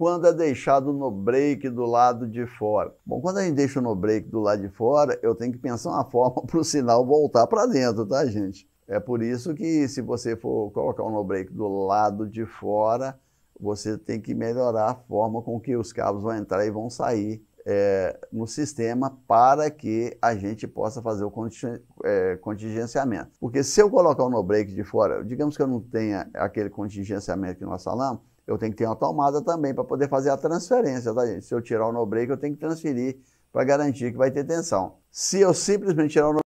quando é deixado no break do lado de fora. Bom, quando a gente deixa no break do lado de fora, eu tenho que pensar uma forma para o sinal voltar para dentro, tá, gente? É por isso que se você for colocar um no break do lado de fora, você tem que melhorar a forma com que os cabos vão entrar e vão sair é, no sistema para que a gente possa fazer o é, contingenciamento. Porque se eu colocar o no break de fora, digamos que eu não tenha aquele contingenciamento que nós falamos, eu tenho que ter uma tomada também para poder fazer a transferência, tá, gente? Se eu tirar o no break, eu tenho que transferir para garantir que vai ter tensão. Se eu simplesmente tirar o no